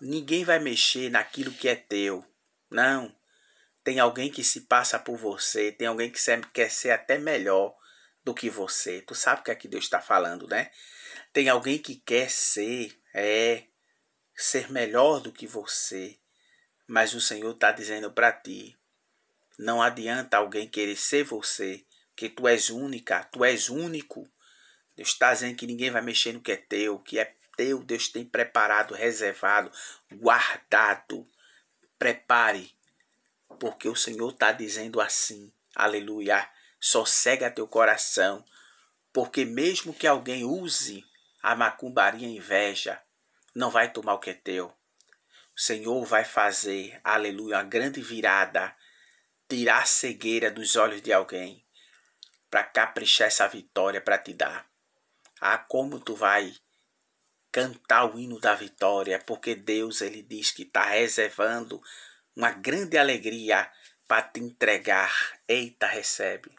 Ninguém vai mexer naquilo que é teu. Não. Tem alguém que se passa por você, tem alguém que quer ser até melhor do que você. Tu sabe o que é que Deus está falando, né? Tem alguém que quer ser, é, ser melhor do que você. Mas o Senhor está dizendo para ti: não adianta alguém querer ser você, que tu és única, tu és único. Deus está dizendo que ninguém vai mexer no que é teu, o que é teu, Deus tem preparado, reservado, guardado. Prepare, porque o Senhor está dizendo assim, aleluia. Sossega teu coração, porque mesmo que alguém use a macumbaria inveja, não vai tomar o que é teu. O Senhor vai fazer, aleluia, uma grande virada, tirar a cegueira dos olhos de alguém, para caprichar essa vitória para te dar. Ah, como tu vai cantar o hino da vitória, porque Deus ele diz que está reservando uma grande alegria para te entregar. Eita, recebe.